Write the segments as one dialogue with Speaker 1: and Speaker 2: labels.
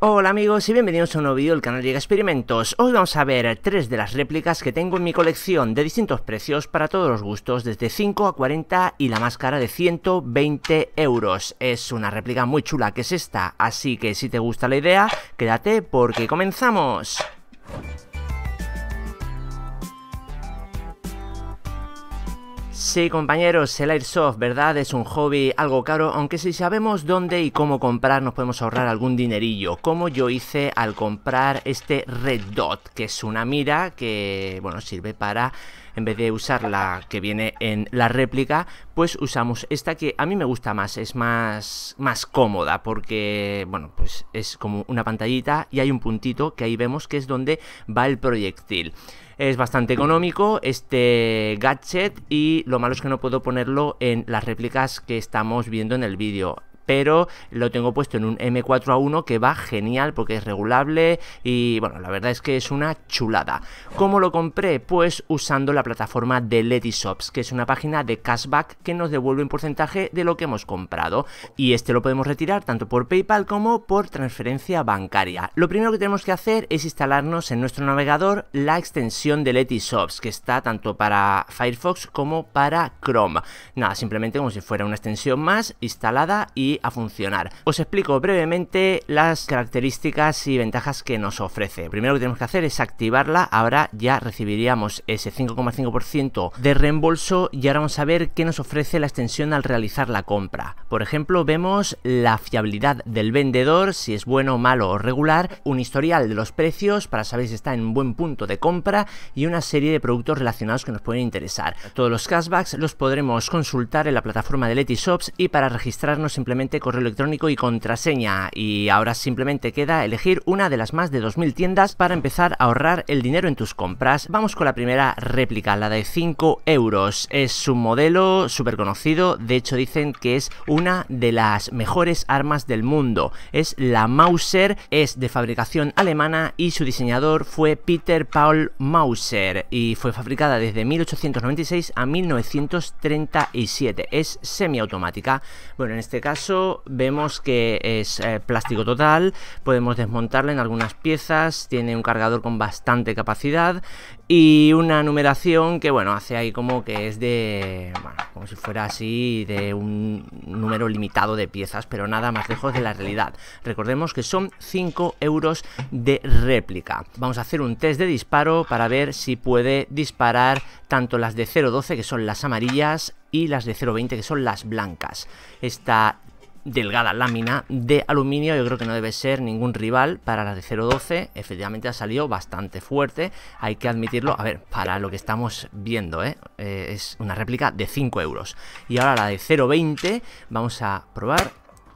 Speaker 1: Hola amigos y bienvenidos a un nuevo vídeo del canal Llega Experimentos. Hoy vamos a ver tres de las réplicas que tengo en mi colección de distintos precios para todos los gustos, desde 5 a 40 y la más cara de 120 euros. Es una réplica muy chula que es esta, así que si te gusta la idea, quédate porque comenzamos. Sí, compañeros, el Airsoft, ¿verdad? Es un hobby algo caro, aunque si sabemos dónde y cómo comprar, nos podemos ahorrar algún dinerillo, como yo hice al comprar este Red Dot, que es una mira que, bueno, sirve para en vez de usar la que viene en la réplica, pues usamos esta que a mí me gusta más, es más, más cómoda porque, bueno, pues es como una pantallita y hay un puntito que ahí vemos que es donde va el proyectil. Es bastante económico este gadget y lo malo es que no puedo ponerlo en las réplicas que estamos viendo en el vídeo pero lo tengo puesto en un M4A1 que va genial porque es regulable y bueno, la verdad es que es una chulada. ¿Cómo lo compré? Pues usando la plataforma de Letyshops, que es una página de cashback que nos devuelve un porcentaje de lo que hemos comprado y este lo podemos retirar tanto por PayPal como por transferencia bancaria. Lo primero que tenemos que hacer es instalarnos en nuestro navegador la extensión de Letyshops, que está tanto para Firefox como para Chrome. Nada, simplemente como si fuera una extensión más instalada y a funcionar. Os explico brevemente las características y ventajas que nos ofrece. Primero lo que tenemos que hacer es activarla, ahora ya recibiríamos ese 5,5% de reembolso y ahora vamos a ver qué nos ofrece la extensión al realizar la compra. Por ejemplo, vemos la fiabilidad del vendedor, si es bueno, malo o regular, un historial de los precios para saber si está en un buen punto de compra y una serie de productos relacionados que nos pueden interesar. Todos los cashbacks los podremos consultar en la plataforma de Letyshops y para registrarnos simplemente correo electrónico y contraseña y ahora simplemente queda elegir una de las más de 2.000 tiendas para empezar a ahorrar el dinero en tus compras. Vamos con la primera réplica, la de 5 euros. Es un modelo súper conocido, de hecho dicen que es una de las mejores armas del mundo. Es la Mauser, es de fabricación alemana y su diseñador fue Peter Paul Mauser y fue fabricada desde 1896 a 1937. Es semiautomática. Bueno, en este caso vemos que es eh, plástico total, podemos desmontarla en algunas piezas, tiene un cargador con bastante capacidad y una numeración que, bueno, hace ahí como que es de, bueno, como si fuera así, de un número limitado de piezas, pero nada más lejos de la realidad. Recordemos que son 5 euros de réplica. Vamos a hacer un test de disparo para ver si puede disparar tanto las de 0.12, que son las amarillas, y las de 0.20 que son las blancas. Esta delgada lámina de aluminio. Yo creo que no debe ser ningún rival para la de 012. Efectivamente ha salido bastante fuerte, hay que admitirlo. A ver, para lo que estamos viendo, ¿eh? Eh, es una réplica de 5 euros. Y ahora la de 020, vamos a probar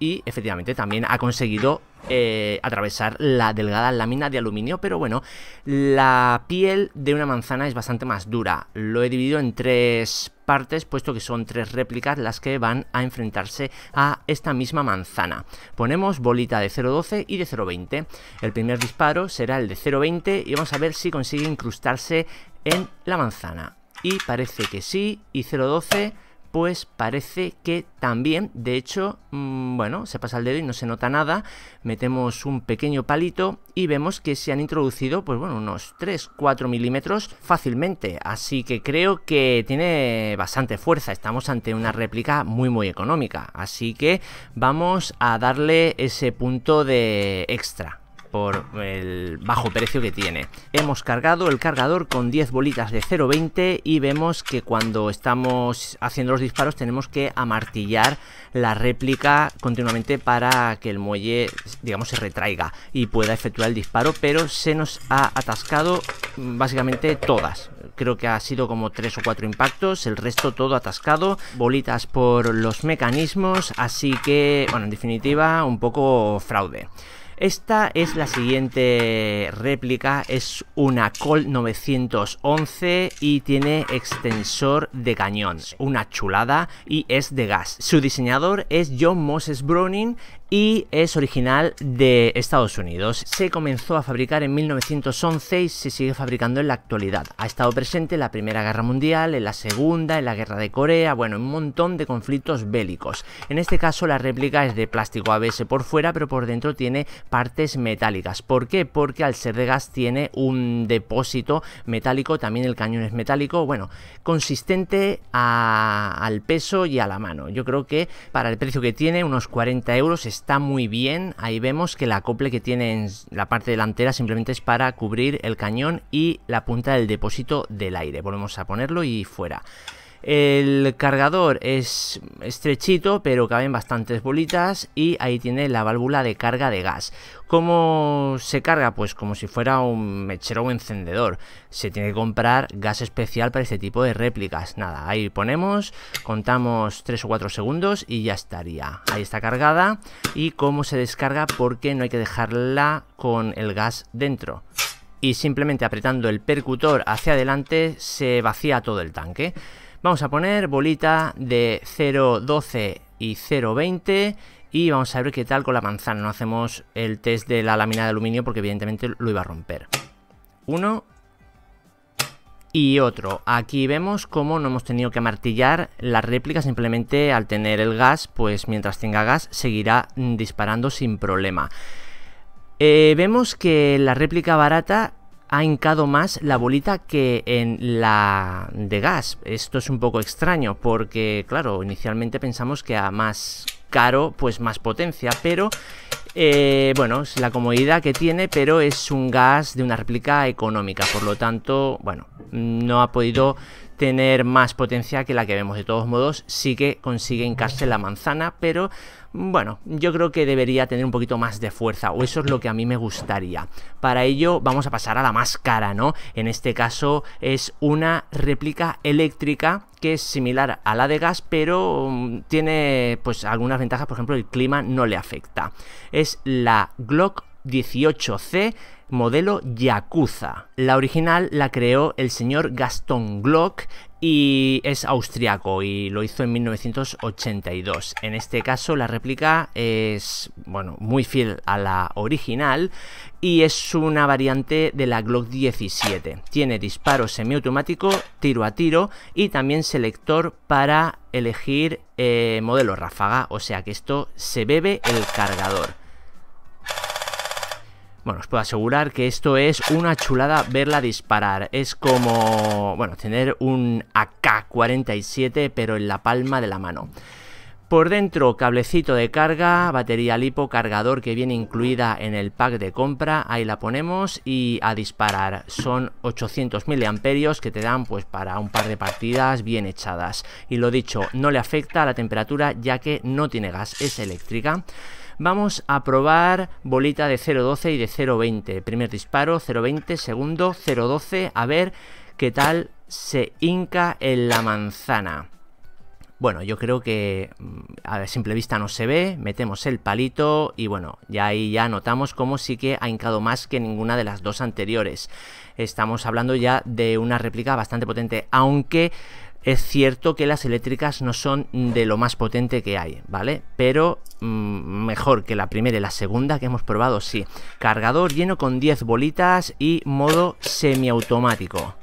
Speaker 1: y efectivamente también ha conseguido eh, atravesar la delgada lámina de aluminio, pero bueno, la piel de una manzana es bastante más dura. Lo he dividido en tres partes, puesto que son tres réplicas las que van a enfrentarse a esta misma manzana. Ponemos bolita de 0.12 y de 0.20. El primer disparo será el de 0.20 y vamos a ver si consigue incrustarse en la manzana. Y parece que sí, y 0.12 pues parece que también, de hecho, mm, bueno, se pasa el dedo y no se nota nada, metemos un pequeño palito y vemos que se han introducido, pues bueno, unos 3-4 milímetros fácilmente, así que creo que tiene bastante fuerza, estamos ante una réplica muy muy económica, así que vamos a darle ese punto de extra por el bajo precio que tiene. Hemos cargado el cargador con 10 bolitas de 0.20 y vemos que cuando estamos haciendo los disparos tenemos que amartillar la réplica continuamente para que el muelle, digamos, se retraiga y pueda efectuar el disparo, pero se nos ha atascado mm, básicamente todas. Creo que ha sido como 3 o 4 impactos, el resto todo atascado, bolitas por los mecanismos, así que, bueno, en definitiva, un poco fraude. Esta es la siguiente réplica, es una Col 911 y tiene extensor de cañón, una chulada y es de gas. Su diseñador es John Moses Browning y es original de Estados Unidos. Se comenzó a fabricar en 1911 y se sigue fabricando en la actualidad. Ha estado presente en la Primera Guerra Mundial, en la Segunda, en la Guerra de Corea, bueno, un montón de conflictos bélicos. En este caso la réplica es de plástico ABS por fuera, pero por dentro tiene partes metálicas. ¿Por qué? Porque al ser de gas tiene un depósito metálico, también el cañón es metálico, bueno, consistente al peso y a la mano. Yo creo que para el precio que tiene, unos 40 euros, está muy bien. Ahí vemos que el acople que tiene en la parte delantera simplemente es para cubrir el cañón y la punta del depósito del aire. Volvemos a ponerlo y fuera. El cargador es estrechito, pero caben bastantes bolitas y ahí tiene la válvula de carga de gas. ¿Cómo se carga? Pues como si fuera un mechero o encendedor. Se tiene que comprar gas especial para este tipo de réplicas. Nada, ahí ponemos, contamos 3 o 4 segundos y ya estaría. Ahí está cargada y cómo se descarga porque no hay que dejarla con el gas dentro y simplemente apretando el percutor hacia adelante se vacía todo el tanque. Vamos a poner bolita de 0.12 y 0.20 y vamos a ver qué tal con la manzana. No hacemos el test de la lámina de aluminio porque evidentemente lo iba a romper. Uno y otro. Aquí vemos cómo no hemos tenido que martillar la réplica, simplemente al tener el gas, pues mientras tenga gas seguirá disparando sin problema. Eh, vemos que la réplica barata ha hincado más la bolita que en la de gas. Esto es un poco extraño porque, claro, inicialmente pensamos que a más caro, pues más potencia, pero... Eh, bueno, es la comodidad que tiene, pero es un gas de una réplica económica, por lo tanto, bueno, no ha podido tener más potencia que la que vemos. De todos modos, sí que consigue hincarse la manzana, pero mm, bueno, yo creo que debería tener un poquito más de fuerza, o eso es lo que a mí me gustaría. Para ello vamos a pasar a la más Cara, ¿no? En este caso es una réplica eléctrica que es similar a la de gas, pero mm, tiene pues algunas ventajas, por ejemplo, el clima no le afecta. Es la Glock 18C modelo Yakuza. La original la creó el señor Gaston Glock y es austriaco y lo hizo en 1982. En este caso la réplica es bueno, muy fiel a la original y es una variante de la Glock 17. Tiene disparo semiautomático, tiro a tiro y también selector para elegir eh, modelo ráfaga, o sea que esto se bebe el cargador. Bueno, os puedo asegurar que esto es una chulada verla disparar. Es como, bueno, tener un AK-47 pero en la palma de la mano. Por dentro, cablecito de carga, batería lipo, cargador que viene incluida en el pack de compra, ahí la ponemos y a disparar. Son 800 miliamperios que te dan pues para un par de partidas bien echadas. Y lo dicho, no le afecta a la temperatura ya que no tiene gas, es eléctrica. Vamos a probar bolita de 0.12 y de 0.20. Primer disparo, 0.20, segundo, 0.12. A ver qué tal se hinca en la manzana. Bueno, yo creo que mm, a simple vista no se ve, metemos el palito y bueno, ya ahí ya notamos cómo sí que ha hincado más que ninguna de las dos anteriores. Estamos hablando ya de una réplica bastante potente, aunque es cierto que las eléctricas no son de lo más potente que hay, ¿vale? Pero mm, mejor que la primera y la segunda que hemos probado, sí. Cargador lleno con 10 bolitas y modo semiautomático.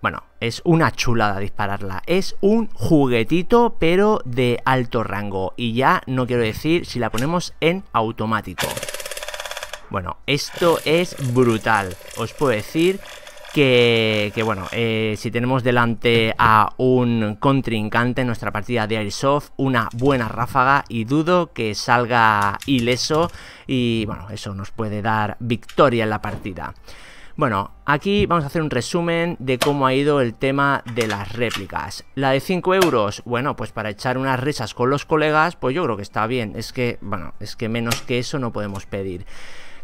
Speaker 1: Bueno, es una chulada dispararla. Es un juguetito, pero de alto rango. Y ya no quiero decir si la ponemos en automático. Bueno, esto es brutal. Os puedo decir que, bueno, eh, si tenemos delante a un contrincante en nuestra partida de Airsoft, una buena ráfaga y dudo que salga ileso y bueno, eso nos puede dar victoria en la partida. Bueno, aquí vamos a hacer un resumen de cómo ha ido el tema de las réplicas. La de 5 euros, bueno, pues para echar unas risas con los colegas, pues yo creo que está bien. Es que, bueno, es que menos que eso no podemos pedir.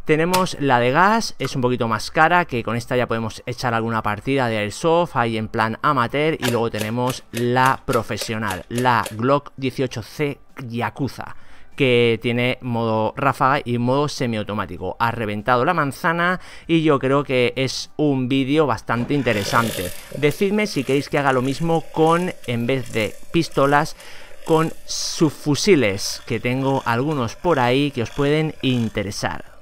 Speaker 1: Tenemos la de gas, es un poquito más cara, que con esta ya podemos echar alguna partida de airsoft, ahí en plan amateur. Y luego tenemos la profesional, la Glock 18C Yakuza que tiene modo ráfaga y modo semiautomático. Ha reventado la manzana y yo creo que es un vídeo bastante interesante. Decidme si queréis que haga lo mismo con, en vez de pistolas, con subfusiles, que tengo algunos por ahí que os pueden interesar.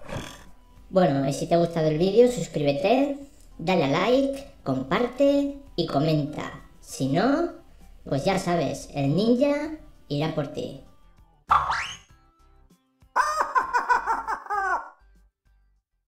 Speaker 1: Bueno, y si te ha gustado el vídeo, suscríbete, dale a like, comparte y comenta. Si no, pues ya sabes, el ninja irá por ti.